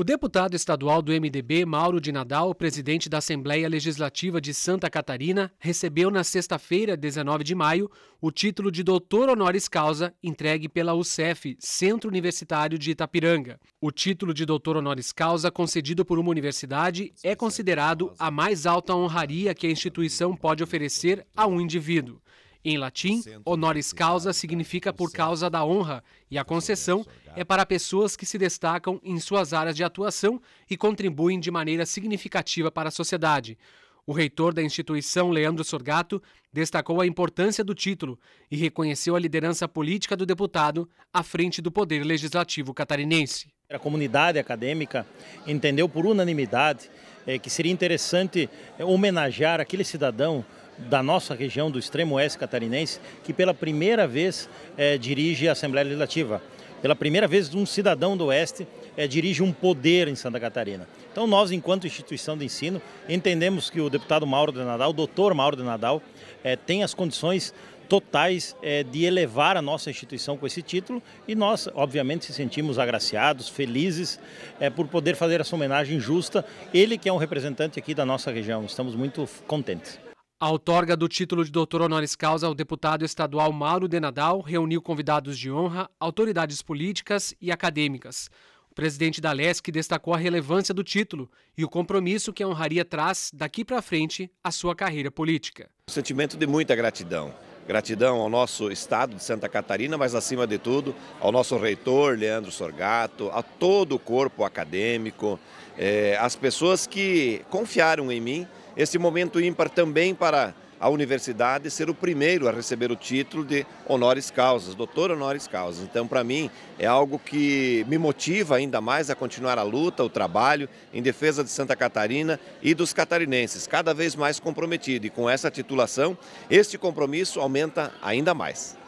O deputado estadual do MDB, Mauro de Nadal, presidente da Assembleia Legislativa de Santa Catarina, recebeu na sexta-feira, 19 de maio, o título de doutor honoris causa entregue pela UCEF, Centro Universitário de Itapiranga. O título de doutor honoris causa concedido por uma universidade é considerado a mais alta honraria que a instituição pode oferecer a um indivíduo. Em latim, honoris causa significa por causa da honra, e a concessão é para pessoas que se destacam em suas áreas de atuação e contribuem de maneira significativa para a sociedade. O reitor da instituição, Leandro Sorgato, destacou a importância do título e reconheceu a liderança política do deputado à frente do Poder Legislativo catarinense. A comunidade acadêmica entendeu por unanimidade eh, que seria interessante homenagear aquele cidadão da nossa região, do extremo oeste catarinense, que pela primeira vez é, dirige a Assembleia Legislativa. Pela primeira vez, um cidadão do oeste é, dirige um poder em Santa Catarina. Então, nós, enquanto instituição de ensino, entendemos que o deputado Mauro de Nadal, o doutor Mauro de Nadal, é, tem as condições totais é, de elevar a nossa instituição com esse título e nós, obviamente, se sentimos agraciados, felizes é, por poder fazer essa homenagem justa. Ele que é um representante aqui da nossa região, estamos muito contentes. A outorga do título de doutor honoris causa ao deputado estadual Mauro Denadal reuniu convidados de honra, autoridades políticas e acadêmicas. O presidente da LESC destacou a relevância do título e o compromisso que a honraria traz daqui para frente à sua carreira política. Um sentimento de muita gratidão. Gratidão ao nosso estado de Santa Catarina, mas acima de tudo ao nosso reitor Leandro Sorgato, a todo o corpo acadêmico, eh, as pessoas que confiaram em mim esse momento ímpar também para a universidade ser o primeiro a receber o título de honoris Causas, doutor honoris Causas. Então, para mim, é algo que me motiva ainda mais a continuar a luta, o trabalho em defesa de Santa Catarina e dos catarinenses, cada vez mais comprometido. E com essa titulação, este compromisso aumenta ainda mais.